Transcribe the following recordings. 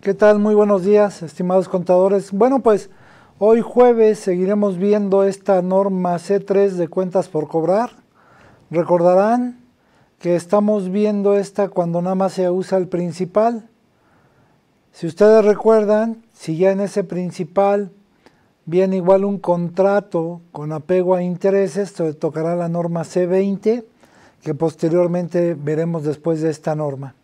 ¿Qué tal? Muy buenos días, estimados contadores. Bueno, pues hoy jueves seguiremos viendo esta norma C3 de cuentas por cobrar. Recordarán que estamos viendo esta cuando nada más se usa el principal. Si ustedes recuerdan, si ya en ese principal viene igual un contrato con apego a intereses, se tocará la norma C20, que posteriormente veremos después de esta norma.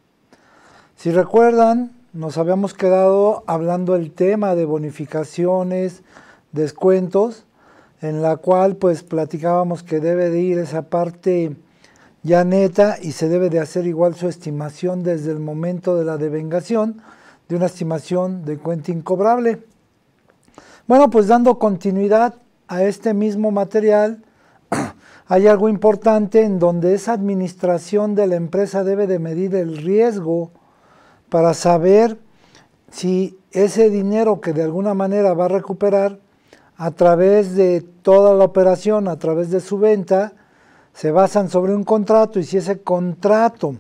Si recuerdan, nos habíamos quedado hablando el tema de bonificaciones, descuentos, en la cual pues platicábamos que debe de ir esa parte ya neta y se debe de hacer igual su estimación desde el momento de la devengación de una estimación de cuenta incobrable. Bueno, pues dando continuidad a este mismo material, hay algo importante en donde esa administración de la empresa debe de medir el riesgo para saber si ese dinero que de alguna manera va a recuperar a través de toda la operación, a través de su venta, se basan sobre un contrato y si ese contrato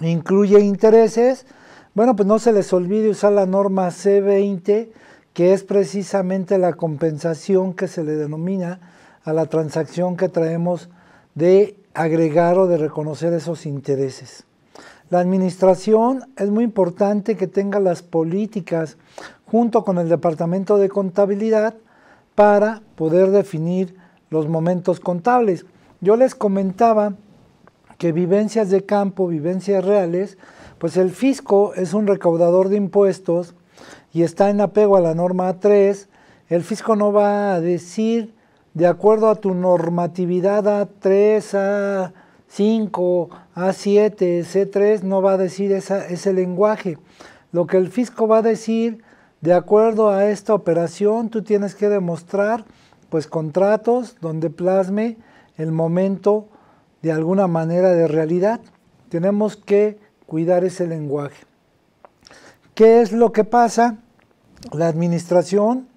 incluye intereses, bueno, pues no se les olvide usar la norma C20, que es precisamente la compensación que se le denomina a la transacción que traemos de agregar o de reconocer esos intereses. La administración es muy importante que tenga las políticas junto con el departamento de contabilidad para poder definir los momentos contables. Yo les comentaba que vivencias de campo, vivencias reales, pues el fisco es un recaudador de impuestos y está en apego a la norma a 3. El fisco no va a decir, de acuerdo a tu normatividad A3, A 5, A7, C3 no va a decir ese lenguaje. Lo que el fisco va a decir, de acuerdo a esta operación, tú tienes que demostrar pues contratos donde plasme el momento de alguna manera de realidad. Tenemos que cuidar ese lenguaje. ¿Qué es lo que pasa? La administración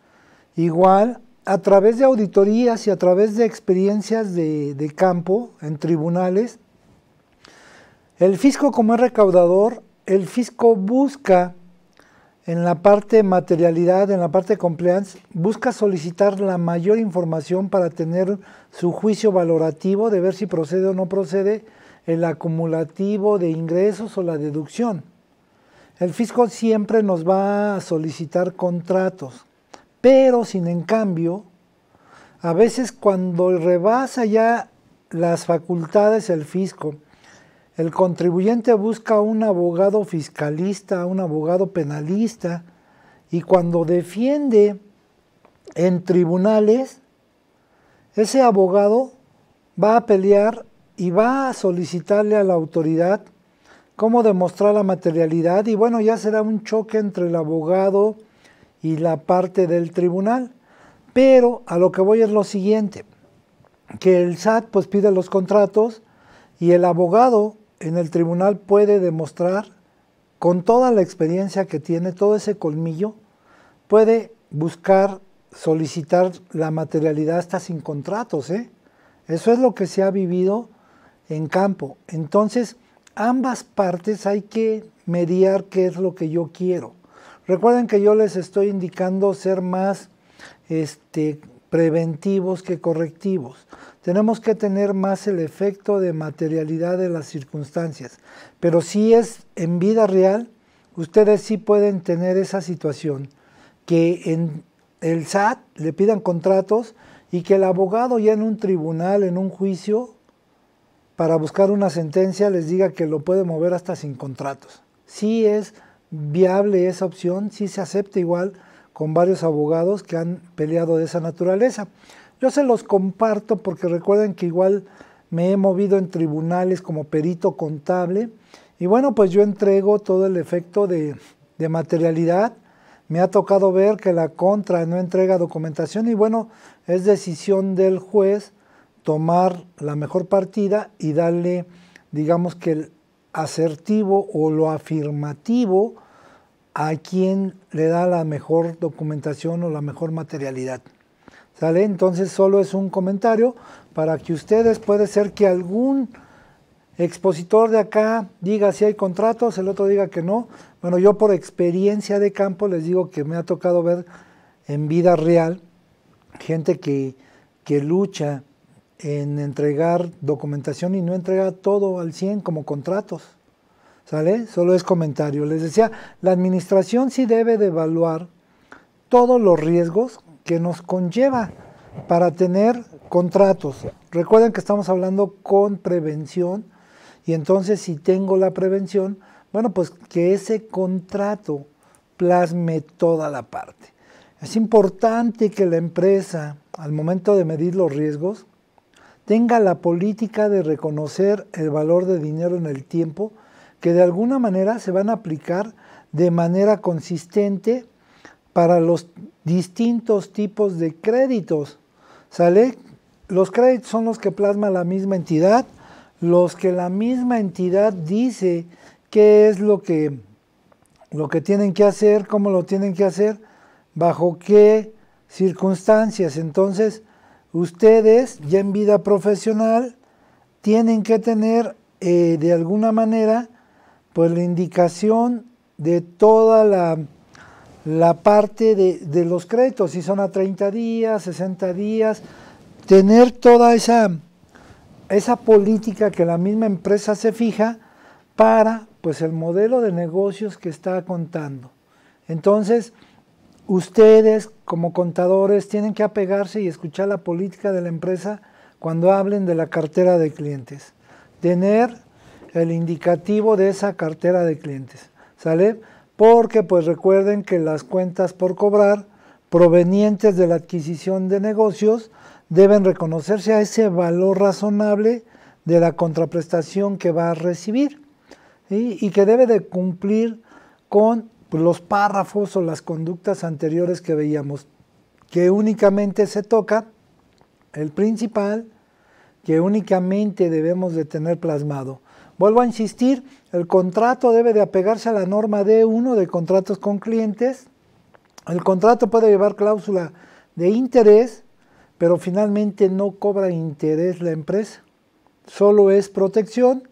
igual a través de auditorías y a través de experiencias de, campo en tribunales, el fisco como es recaudador, el fisco busca en la parte materialidad, en la parte compliance, busca solicitar la mayor información para tener su juicio valorativo de ver si procede o no procede el acumulativo de ingresos o la deducción. El fisco siempre nos va a solicitar contratos, pero sin en cambio, a veces cuando rebasa ya las facultades el fisco, el contribuyente busca un abogado fiscalista, un abogado penalista, y cuando defiende en tribunales, ese abogado va a pelear y va a solicitarle a la autoridad cómo demostrar la materialidad y bueno, ya será un choque entre el abogado y la parte del tribunal. Pero a lo que voy es lo siguiente, que el SAT pues pide los contratos y el abogado en el tribunal puede demostrar con toda la experiencia que tiene, todo ese colmillo, puede buscar solicitar la materialidad hasta sin contratos. ¿eh? Eso es lo que se ha vivido en campo. Entonces, ambas partes hay que mediar qué es lo que yo quiero. Recuerden que yo les estoy indicando ser más este, preventivos que correctivos. Tenemos que tener más el efecto de materialidad de las circunstancias. Pero si es en vida real, ustedes sí pueden tener esa situación, que en el SAT le pidan contratos y que el abogado ya en un tribunal, en un juicio, para buscar una sentencia les diga que lo puede mover hasta sin contratos. Sí es viable esa opción, si se acepta igual con varios abogados que han peleado de esa naturaleza. Yo se los comparto porque recuerden que igual me he movido en tribunales como perito contable y bueno, pues yo entrego todo el efecto de, de materialidad. Me ha tocado ver que la contra no entrega documentación y bueno, es decisión del juez tomar la mejor partida y darle, digamos que el, asertivo o lo afirmativo a quien le da la mejor documentación o la mejor materialidad. ¿Sale? Entonces solo es un comentario para que ustedes, puede ser que algún expositor de acá diga si hay contratos, el otro diga que no. Bueno, yo por experiencia de campo les digo que me ha tocado ver en vida real gente que, que lucha en entregar documentación y no entrega todo al 100 como contratos. ¿Sale? Solo es comentario. Les decía, la administración sí debe de evaluar todos los riesgos que nos conlleva para tener contratos. Recuerden que estamos hablando con prevención y entonces si tengo la prevención, bueno, pues que ese contrato plasme toda la parte. Es importante que la empresa, al momento de medir los riesgos, tenga la política de reconocer el valor de dinero en el tiempo, que de alguna manera se van a aplicar de manera consistente para los distintos tipos de créditos. ¿Sale? Los créditos son los que plasma la misma entidad, los que la misma entidad dice qué es lo que, lo que tienen que hacer, cómo lo tienen que hacer, bajo qué circunstancias. Entonces, ustedes ya en vida profesional tienen que tener eh, de alguna manera pues la indicación de toda la, la parte de, los créditos, si son a 30 días, 60 días, tener toda esa, esa política que la misma empresa se fija para pues el modelo de negocios que está contando. Entonces, ustedes como contadores tienen que apegarse y escuchar la política de la empresa cuando hablen de la cartera de clientes. Tener el indicativo de esa cartera de clientes, ¿sale? Porque pues recuerden que las cuentas por cobrar provenientes de la adquisición de negocios deben reconocerse a ese valor razonable de la contraprestación que va a recibir y que debe de cumplir con pues, los párrafos o las conductas anteriores que veíamos, que únicamente se toca el principal, que únicamente debemos de tener plasmado. Vuelvo a insistir, el contrato debe de apegarse a la norma D1 de contratos con clientes. El contrato puede llevar cláusula de interés, pero finalmente no cobra interés la empresa. Solo es protección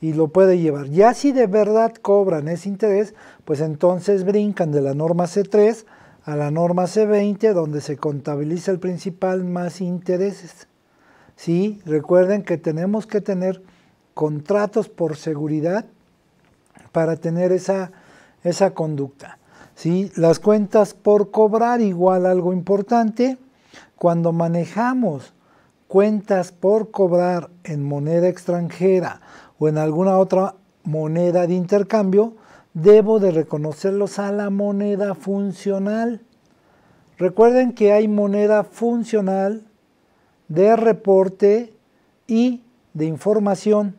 y lo puede llevar. Ya si de verdad cobran ese interés, pues entonces brincan de la norma C3 a la norma C20 donde se contabiliza el principal más intereses. ¿Sí? Recuerden que tenemos que tener contratos por seguridad para tener esa, esa conducta. ¿Sí? Las cuentas por cobrar igual algo importante. Cuando manejamos cuentas por cobrar en moneda extranjera o en alguna otra moneda de intercambio, debo de reconocerlos a la moneda funcional. Recuerden que hay moneda funcional de reporte y de información.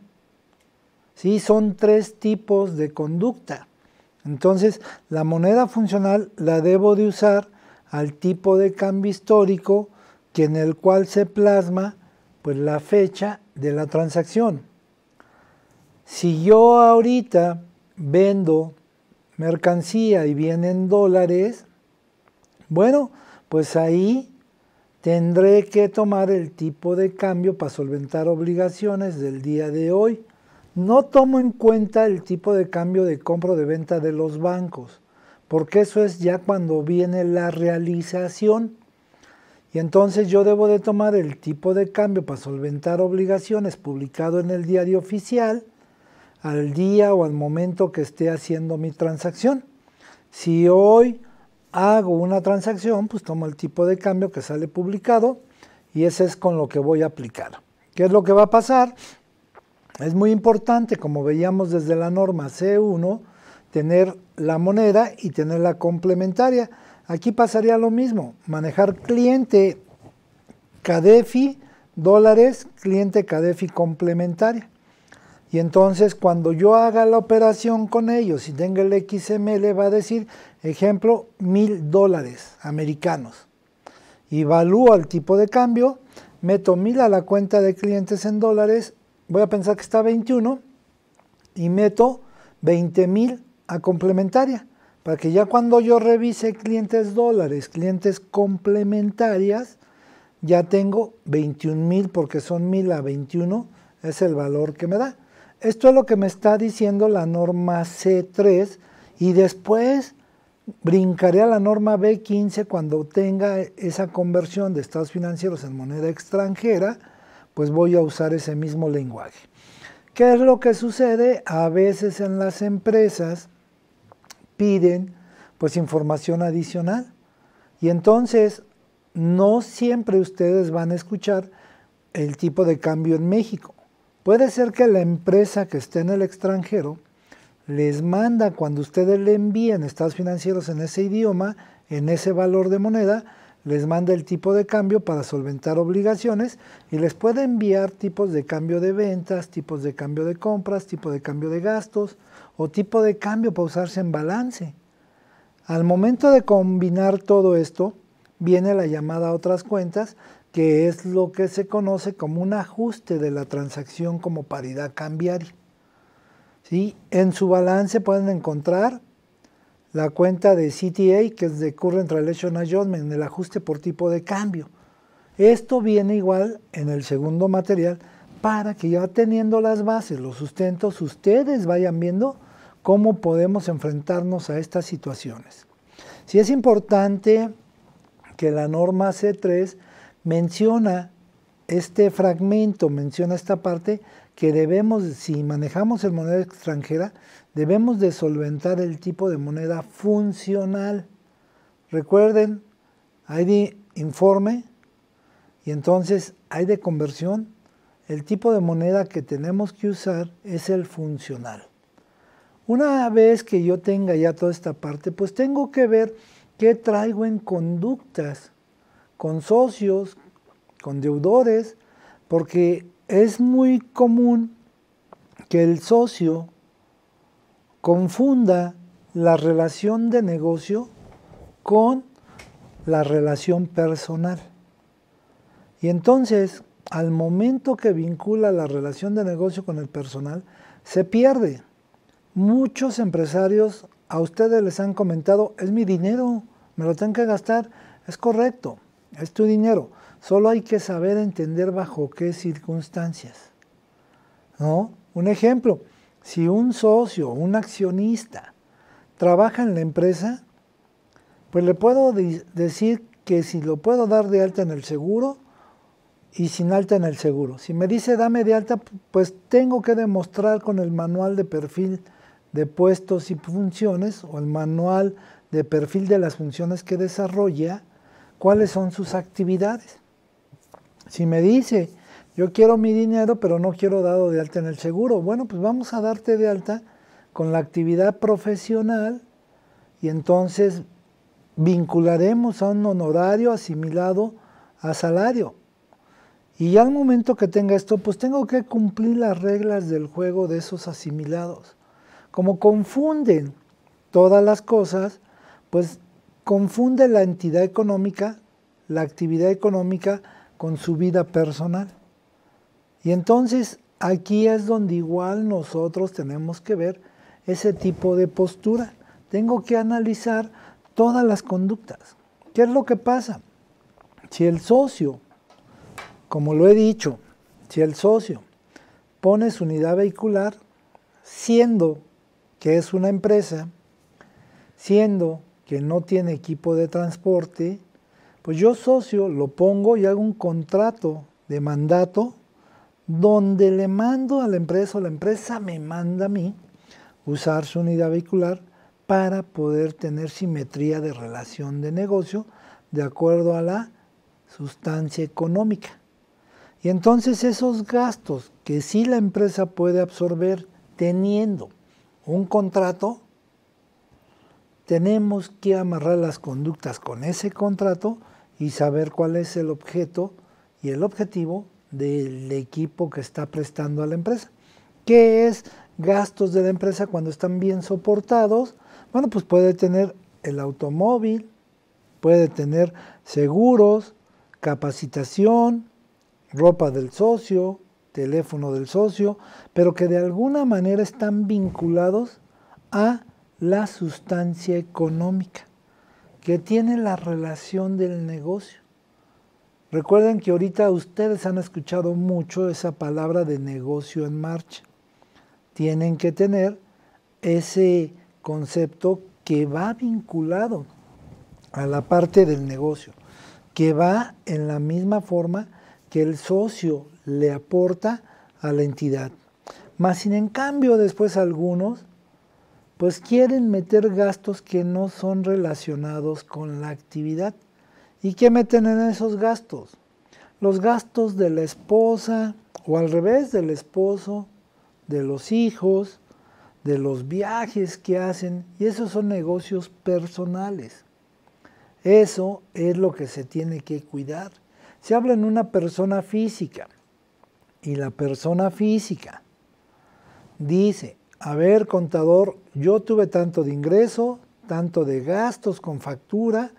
¿Sí? Son tres tipos de conducta. Entonces, la moneda funcional la debo de usar al tipo de cambio histórico que en el cual se plasma pues, la fecha de la transacción. Si yo ahorita vendo mercancía y vienen dólares, bueno, pues ahí tendré que tomar el tipo de cambio para solventar obligaciones del día de hoy. No tomo en cuenta el tipo de cambio de compra o de venta de los bancos, porque eso es ya cuando viene la realización. Y entonces yo debo de tomar el tipo de cambio para solventar obligaciones publicado en el diario oficial al día o al momento que esté haciendo mi transacción. Si hoy hago una transacción, pues tomo el tipo de cambio que sale publicado y ese es con lo que voy a aplicar. ¿Qué es lo que va a pasar? Es muy importante, como veíamos desde la norma C1, tener la moneda y tener la complementaria. Aquí pasaría lo mismo, manejar cliente CADEFI dólares, cliente CADEFI complementaria. Y entonces cuando yo haga la operación con ellos y tenga el XML va a decir, ejemplo, mil dólares americanos. Y valúo el tipo de cambio, meto mil a la cuenta de clientes en dólares, voy a pensar que está 21 y meto 20 mil a complementaria. Para que ya cuando yo revise clientes dólares, clientes complementarias, ya tengo 21 mil porque son mil a 21 es el valor que me da. Esto es lo que me está diciendo la norma C3 y después brincaré a la norma B15 cuando tenga esa conversión de estados financieros en moneda extranjera, pues voy a usar ese mismo lenguaje. ¿Qué es lo que sucede? A veces en las empresas piden pues información adicional y entonces no siempre ustedes van a escuchar el tipo de cambio en México Puede ser que la empresa que esté en el extranjero les manda cuando ustedes le envíen estados financieros en ese idioma, en ese valor de moneda, les manda el tipo de cambio para solventar obligaciones y les puede enviar tipos de cambio de ventas, tipos de cambio de compras, tipo de cambio de gastos o tipo de cambio para usarse en balance. Al momento de combinar todo esto, viene la llamada a otras cuentas que es lo que se conoce como un ajuste de la transacción como paridad cambiaria. ¿Sí? En su balance pueden encontrar la cuenta de CTA, que es de Current Relation Adjustment, el ajuste por tipo de cambio. Esto viene igual en el segundo material para que ya teniendo las bases, los sustentos, ustedes vayan viendo cómo podemos enfrentarnos a estas situaciones. Si es importante que la norma C3 menciona este fragmento, menciona esta parte que debemos, si manejamos el moneda extranjera, debemos de solventar el tipo de moneda funcional. Recuerden, hay de informe y entonces hay de conversión. El tipo de moneda que tenemos que usar es el funcional. Una vez que yo tenga ya toda esta parte, pues tengo que ver qué traigo en conductas con socios, con deudores, porque es muy común que el socio confunda la relación de negocio con la relación personal. Y entonces, al momento que vincula la relación de negocio con el personal, se pierde. Muchos empresarios a ustedes les han comentado, es mi dinero, me lo tengo que gastar, es correcto. Es tu dinero. Solo hay que saber entender bajo qué circunstancias. Un ejemplo, si un socio, un accionista, trabaja en la empresa, pues le puedo decir que si lo puedo dar de alta en el seguro y sin alta en el seguro. Si me dice dame de alta, pues tengo que demostrar con el manual de perfil de puestos y funciones o el manual de perfil de las funciones que desarrolla cuáles son sus actividades. Si me dice, yo quiero mi dinero, pero no quiero dado de alta en el seguro, bueno, pues vamos a darte de alta con la actividad profesional y entonces vincularemos a un honorario asimilado a salario. Y ya al momento que tenga esto, pues tengo que cumplir las reglas del juego de esos asimilados. Como confunden todas las cosas, pues confunde la entidad económica, la actividad económica, con su vida personal. Y entonces aquí es donde igual nosotros tenemos que ver ese tipo de postura. Tengo que analizar todas las conductas. ¿Qué es lo que pasa? Si el socio, como lo he dicho, si el socio pone su unidad vehicular, siendo que es una empresa, siendo que no tiene equipo de transporte, pues yo socio lo pongo y hago un contrato de mandato donde le mando a la empresa o la empresa me manda a mí usar su unidad vehicular para poder tener simetría de relación de negocio de acuerdo a la sustancia económica. Y entonces esos gastos que sí la empresa puede absorber teniendo un contrato, tenemos que amarrar las conductas con ese contrato y saber cuál es el objeto y el objetivo del equipo que está prestando a la empresa. ¿Qué es gastos de la empresa cuando están bien soportados? Bueno, pues puede tener el automóvil, puede tener seguros, capacitación, ropa del socio, teléfono del socio, pero que de alguna manera están vinculados a la sustancia económica que tiene la relación del negocio. Recuerden que ahorita ustedes han escuchado mucho esa palabra de negocio en marcha. Tienen que tener ese concepto que va vinculado a la parte del negocio, que va en la misma forma que el socio le aporta a la entidad. Más sin en cambio, después algunos pues quieren meter gastos que no son relacionados con la actividad. ¿Y qué meten en esos gastos? Los gastos de la esposa, o al revés, del esposo, de los hijos, de los viajes que hacen, y esos son negocios personales. Eso es lo que se tiene que cuidar. Se habla en una persona física, y la persona física dice, a ver, contador, yo tuve tanto de ingreso, tanto de gastos con factura,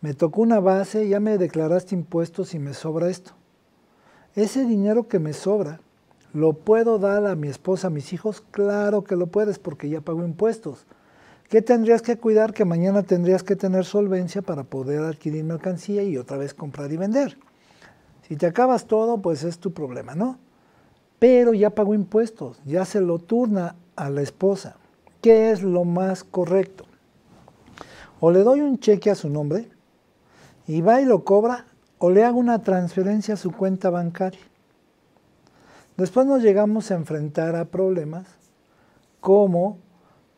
me tocó una base, ya me declaraste impuestos y me sobra esto. Ese dinero que me sobra, ¿lo puedo dar a mi esposa, a mis hijos? Claro que lo puedes porque ya pago impuestos. ¿Qué tendrías que cuidar? Que mañana tendrías que tener solvencia para poder adquirir mercancía y otra vez comprar y vender. Si te acabas todo, pues es tu problema, ¿no? pero ya pagó impuestos, ya se lo turna a la esposa. ¿Qué es lo más correcto? O le doy un cheque a su nombre y va y lo cobra, o le hago una transferencia a su cuenta bancaria. Después nos llegamos a enfrentar a problemas como,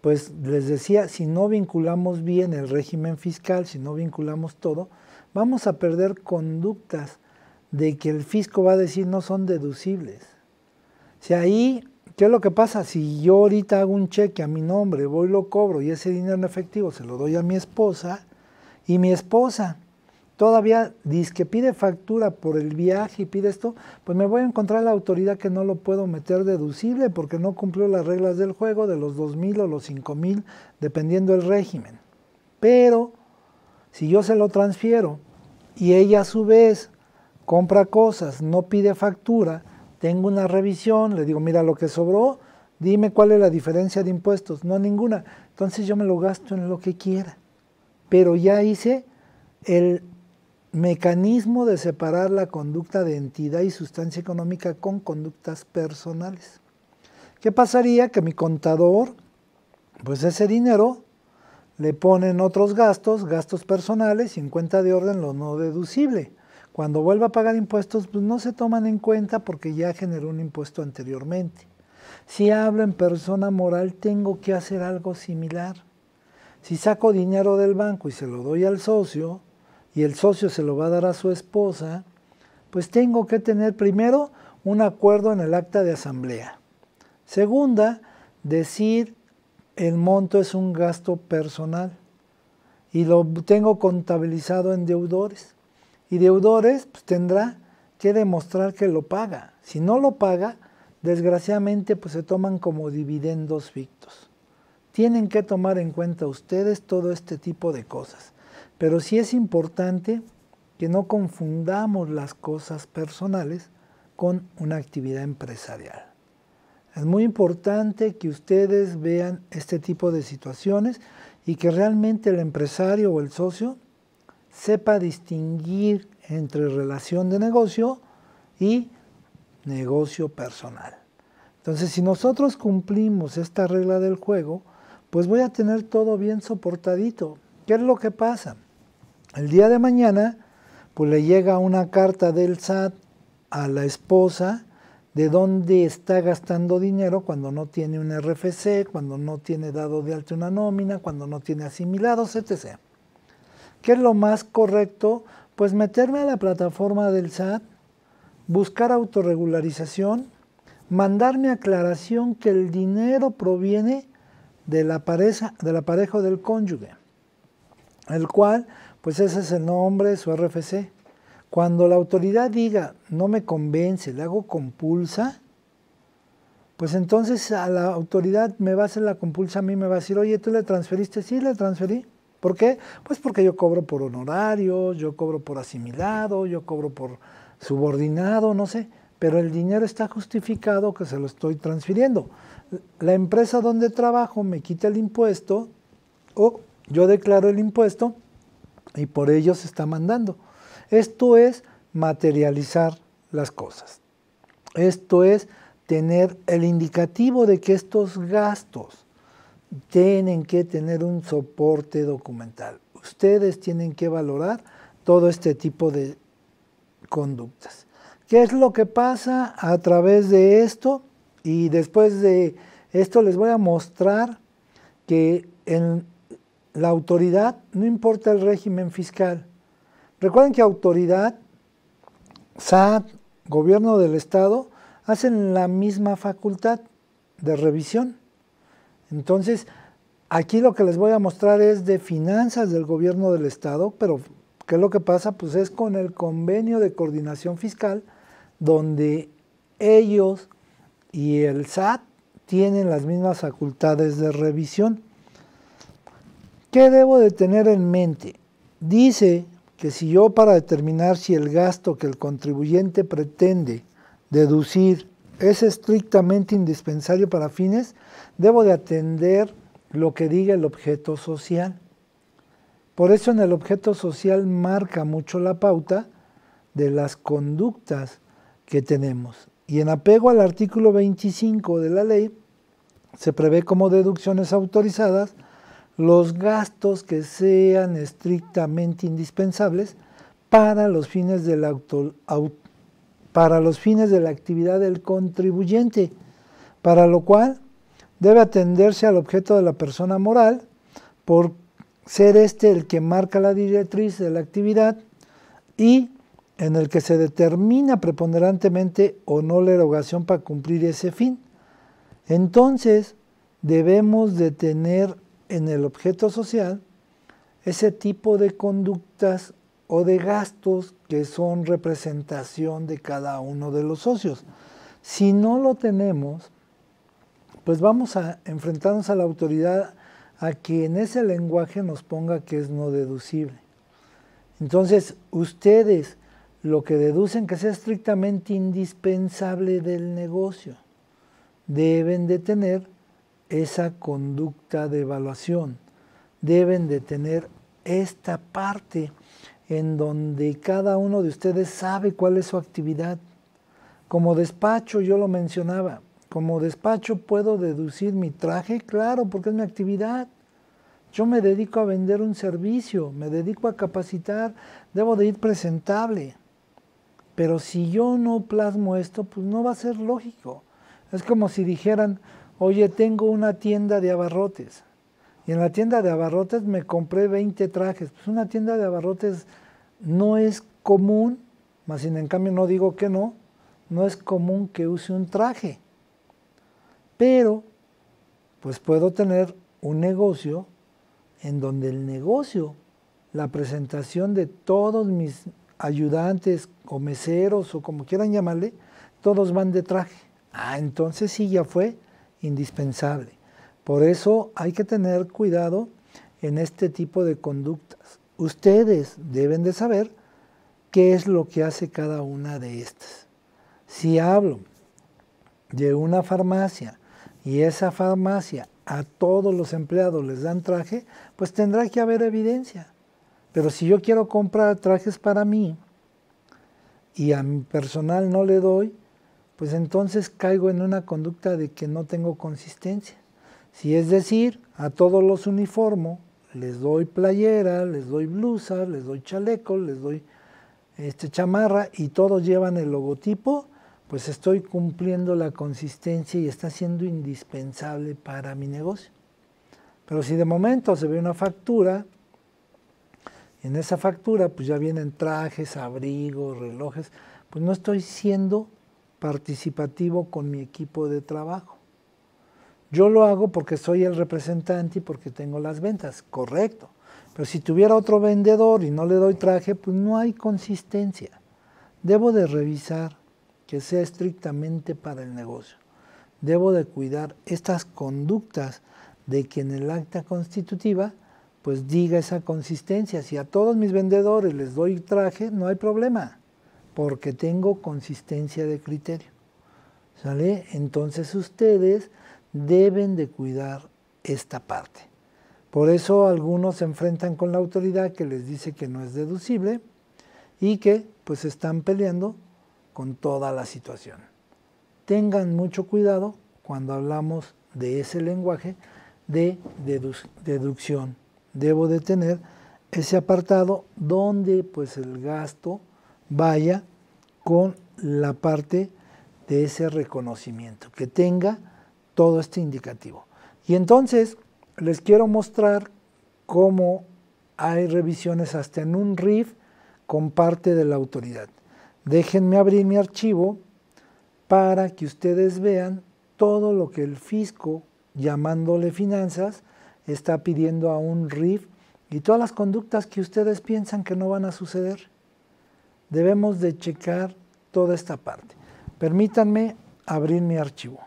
pues les decía, si no vinculamos bien el régimen fiscal, si no vinculamos todo, vamos a perder conductas de que el fisco va a decir no son deducibles si ahí, ¿qué es lo que pasa? Si yo ahorita hago un cheque a mi nombre, voy lo cobro y ese dinero en efectivo se lo doy a mi esposa y mi esposa todavía dice que pide factura por el viaje y pide esto, pues me voy a encontrar la autoridad que no lo puedo meter deducible porque no cumplió las reglas del juego de los mil o los mil, dependiendo del régimen. Pero si yo se lo transfiero y ella a su vez compra cosas, no pide factura, tengo una revisión, le digo, mira lo que sobró, dime cuál es la diferencia de impuestos, no ninguna. Entonces yo me lo gasto en lo que quiera. Pero ya hice el mecanismo de separar la conducta de entidad y sustancia económica con conductas personales. ¿Qué pasaría? Que mi contador, pues ese dinero, le ponen otros gastos, gastos personales y en cuenta de orden lo no deducible. Cuando vuelva a pagar impuestos, pues no se toman en cuenta porque ya generó un impuesto anteriormente. Si hablo en persona moral, tengo que hacer algo similar. Si saco dinero del banco y se lo doy al socio, y el socio se lo va a dar a su esposa, pues tengo que tener primero un acuerdo en el acta de asamblea. Segunda, decir el monto es un gasto personal y lo tengo contabilizado en deudores y deudores pues, tendrá que demostrar que lo paga. Si no lo paga, desgraciadamente pues se toman como dividendos fictos. Tienen que tomar en cuenta ustedes todo este tipo de cosas. Pero sí es importante que no confundamos las cosas personales con una actividad empresarial. Es muy importante que ustedes vean este tipo de situaciones y que realmente el empresario o el socio sepa distinguir entre relación de negocio y negocio personal. Entonces, si nosotros cumplimos esta regla del juego, pues voy a tener todo bien soportadito. ¿Qué es lo que pasa? El día de mañana, pues le llega una carta del SAT a la esposa de dónde está gastando dinero cuando no tiene un RFC, cuando no tiene dado de alta una nómina, cuando no tiene asimilados, etc. ¿Qué es lo más correcto? Pues meterme a la plataforma del SAT, buscar autorregularización, mandarme aclaración que el dinero proviene de la pareja, del aparejo del cónyuge, el cual, pues ese es el nombre, su RFC. Cuando la autoridad diga, no me convence, le hago compulsa, pues entonces a la autoridad me va a hacer la compulsa, a mí me va a decir, oye, tú le transferiste, sí, le transferí. ¿Por qué? Pues porque yo cobro por honorario, yo cobro por asimilado, yo cobro por subordinado, no sé, pero el dinero está justificado que se lo estoy transfiriendo. La empresa donde trabajo me quita el impuesto o yo declaro el impuesto y por ello se está mandando. Esto es materializar las cosas. Esto es tener el indicativo de que estos gastos tienen que tener un soporte documental. Ustedes tienen que valorar todo este tipo de conductas. ¿Qué es lo que pasa a través de esto? Y después de esto les voy a mostrar que en la autoridad no importa el régimen fiscal. Recuerden que autoridad, SAT, gobierno del Estado, hacen la misma facultad de revisión. Entonces, aquí lo que les voy a mostrar es de finanzas del gobierno del Estado, pero ¿qué es lo que pasa? Pues es con el convenio de coordinación fiscal, donde ellos y el SAT tienen las mismas facultades de revisión. ¿Qué debo de tener en mente? Dice que si yo para determinar si el gasto que el contribuyente pretende deducir es estrictamente indispensable para fines, debo de atender lo que diga el objeto social. Por eso en el objeto social marca mucho la pauta de las conductas que tenemos. Y en apego al artículo 25 de la ley, se prevé como deducciones autorizadas los gastos que sean estrictamente indispensables para los fines del auto, para los fines de la actividad del contribuyente, para lo cual debe atenderse al objeto de la persona moral por ser este el que marca la directriz de la actividad y en el que se determina preponderantemente o no la erogación para cumplir ese fin. Entonces, debemos de tener en el objeto social ese tipo de conductas o de gastos que son representación de cada uno de los socios. Si no lo tenemos, pues vamos a enfrentarnos a la autoridad a que en ese lenguaje nos ponga que es no deducible. Entonces, ustedes lo que deducen que sea estrictamente indispensable del negocio, deben de tener esa conducta de evaluación, deben de tener esta parte en donde cada uno de ustedes sabe cuál es su actividad. Como despacho, yo lo mencionaba, como despacho puedo deducir mi traje, claro, porque es mi actividad. Yo me dedico a vender un servicio, me dedico a capacitar, debo de ir presentable. Pero si yo no plasmo esto, pues no va a ser lógico. Es como si dijeran, oye, tengo una tienda de abarrotes. Y en la tienda de abarrotes me compré 20 trajes. Pues una tienda de abarrotes no es común, más sin en cambio no digo que no, no es común que use un traje. Pero, pues puedo tener un negocio en donde el negocio, la presentación de todos mis ayudantes o meseros o como quieran llamarle, todos van de traje. Ah, entonces sí ya fue indispensable. Por eso hay que tener cuidado en este tipo de conductas. Ustedes deben de saber qué es lo que hace cada una de estas. Si hablo de una farmacia y esa farmacia a todos los empleados les dan traje, pues tendrá que haber evidencia. Pero si yo quiero comprar trajes para mí y a mi personal no le doy, pues entonces caigo en una conducta de que no tengo consistencia. Si es decir, a todos los uniformo les doy playera, les doy blusa, les doy chaleco, les doy este chamarra y todos llevan el logotipo, pues estoy cumpliendo la consistencia y está siendo indispensable para mi negocio. Pero si de momento se ve una factura, en esa factura pues ya vienen trajes, abrigos, relojes, pues no estoy siendo participativo con mi equipo de trabajo. Yo lo hago porque soy el representante y porque tengo las ventas, correcto. Pero si tuviera otro vendedor y no le doy traje, pues no hay consistencia. Debo de revisar que sea estrictamente para el negocio. Debo de cuidar estas conductas de que en el acta constitutiva pues diga esa consistencia. Si a todos mis vendedores les doy traje, no hay problema, porque tengo consistencia de criterio. ¿Sale? Entonces ustedes deben de cuidar esta parte. Por eso algunos se enfrentan con la autoridad que les dice que no es deducible y que pues están peleando con toda la situación. Tengan mucho cuidado cuando hablamos de ese lenguaje de deducción. Debo de tener ese apartado donde pues el gasto vaya con la parte de ese reconocimiento, que tenga todo este indicativo. Y entonces les quiero mostrar cómo hay revisiones hasta en un RIF con parte de la autoridad. Déjenme abrir mi archivo para que ustedes vean todo lo que el fisco, llamándole finanzas, está pidiendo a un RIF y todas las conductas que ustedes piensan que no van a suceder. Debemos de checar toda esta parte. Permítanme abrir mi archivo.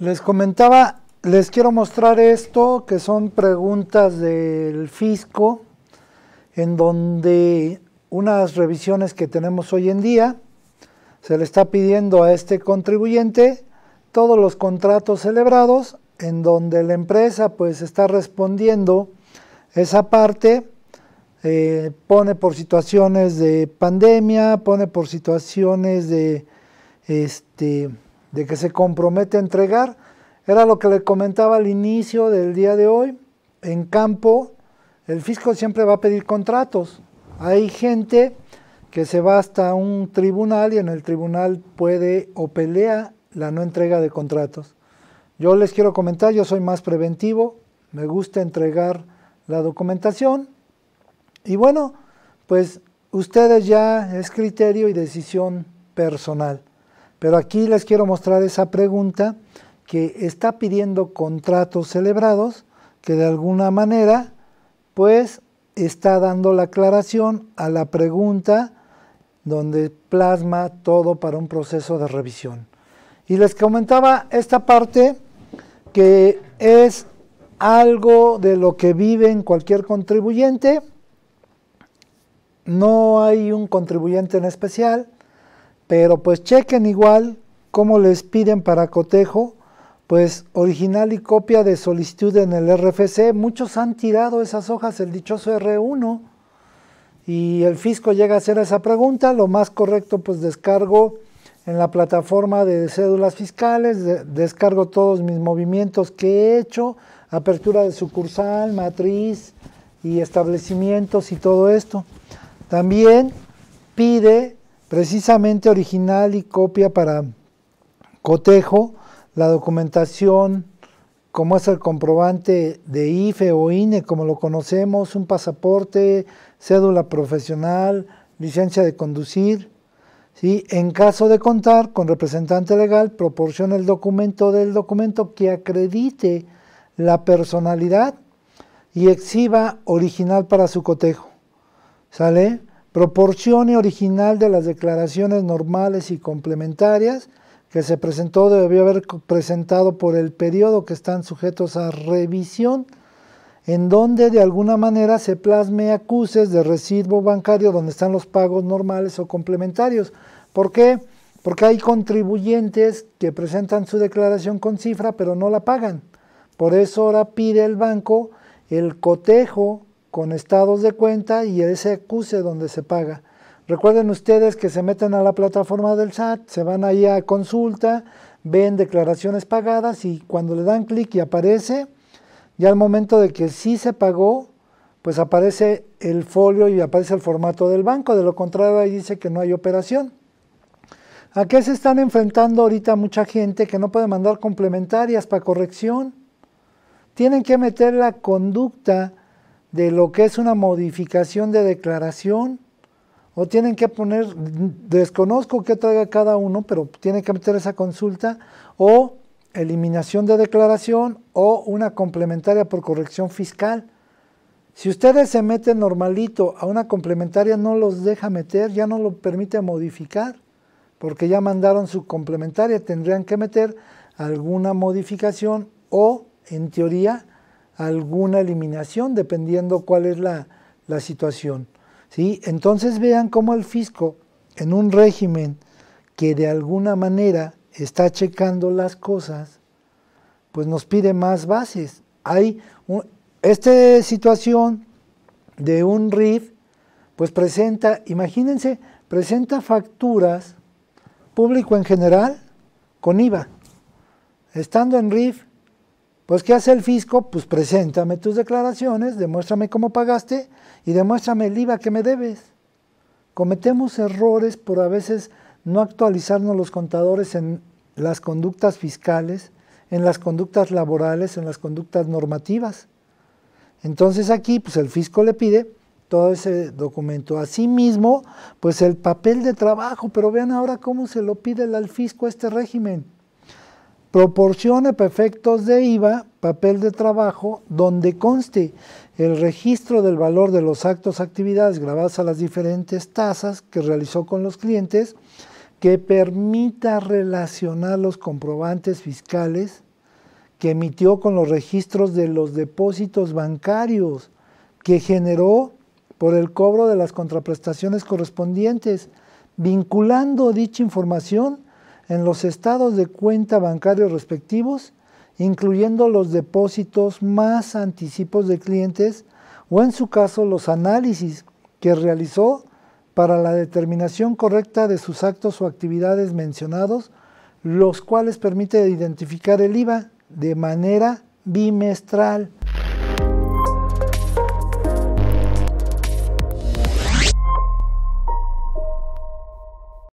Les comentaba, les quiero mostrar esto, que son preguntas del fisco, en donde unas revisiones que tenemos hoy en día, se le está pidiendo a este contribuyente todos los contratos celebrados, en donde la empresa pues está respondiendo esa parte, eh, pone por situaciones de pandemia, pone por situaciones de... Este, de que se compromete a entregar. Era lo que le comentaba al inicio del día de hoy. En campo, el fisco siempre va a pedir contratos. Hay gente que se va hasta un tribunal y en el tribunal puede o pelea la no entrega de contratos. Yo les quiero comentar, yo soy más preventivo, me gusta entregar la documentación. Y bueno, pues ustedes ya es criterio y decisión personal. Pero aquí les quiero mostrar esa pregunta que está pidiendo contratos celebrados, que de alguna manera, pues, está dando la aclaración a la pregunta donde plasma todo para un proceso de revisión. Y les comentaba esta parte que es algo de lo que vive en cualquier contribuyente. No hay un contribuyente en especial. Pero pues chequen igual cómo les piden para cotejo, pues original y copia de solicitud en el RFC. Muchos han tirado esas hojas, el dichoso R1, y el fisco llega a hacer esa pregunta. Lo más correcto, pues descargo en la plataforma de cédulas fiscales, descargo todos mis movimientos que he hecho, apertura de sucursal, matriz y establecimientos y todo esto. También pide precisamente original y copia para cotejo, la documentación, como es el comprobante de IFE o INE, como lo conocemos, un pasaporte, cédula profesional, licencia de conducir. En caso de contar con representante legal, proporciona el documento del documento que acredite la personalidad y exhiba original para su cotejo. ¿Sale? proporción y original de las declaraciones normales y complementarias que se presentó debió haber presentado por el periodo que están sujetos a revisión, en donde de alguna manera se plasme acuses de recibo bancario donde están los pagos normales o complementarios. ¿Por qué? Porque hay contribuyentes que presentan su declaración con cifra pero no la pagan. Por eso ahora pide el banco el cotejo con estados de cuenta y ese QC donde se paga. Recuerden ustedes que se meten a la plataforma del SAT, se van ahí a consulta, ven declaraciones pagadas y cuando le dan clic y aparece, ya al momento de que sí se pagó, pues aparece el folio y aparece el formato del banco, de lo contrario ahí dice que no hay operación. ¿A qué se están enfrentando ahorita mucha gente que no puede mandar complementarias para corrección? Tienen que meter la conducta de lo que es una modificación de declaración o tienen que poner, desconozco qué traiga cada uno, pero tienen que meter esa consulta, o eliminación de declaración o una complementaria por corrección fiscal. Si ustedes se meten normalito a una complementaria, no los deja meter, ya no lo permite modificar, porque ya mandaron su complementaria, tendrían que meter alguna modificación o, en teoría, alguna eliminación, dependiendo cuál es la, situación. ¿sí? Entonces vean cómo el fisco, en un régimen que de alguna manera está checando las cosas, pues nos pide más bases. Hay esta situación de un RIF, pues presenta, imagínense, presenta facturas público en general con IVA. Estando en RIF, pues, ¿qué hace el fisco? Pues, preséntame tus declaraciones, demuéstrame cómo pagaste y demuéstrame el IVA que me debes. Cometemos errores por a veces no actualizarnos los contadores en las conductas fiscales, en las conductas laborales, en las conductas normativas. Entonces aquí, pues el fisco le pide todo ese documento. Asimismo, pues el papel de trabajo, pero vean ahora cómo se lo pide el al fisco este régimen proporciona perfectos de IVA papel de trabajo donde conste el registro del valor de los actos, actividades grabadas a las diferentes tasas que realizó con los clientes, que permita relacionar los comprobantes fiscales que emitió con los registros de los depósitos bancarios que generó por el cobro de las contraprestaciones correspondientes, vinculando dicha información en los estados de cuenta bancarios respectivos, incluyendo los depósitos más anticipos de clientes o en su caso los análisis que realizó para la determinación correcta de sus actos o actividades mencionados, los cuales permite identificar el IVA de manera bimestral.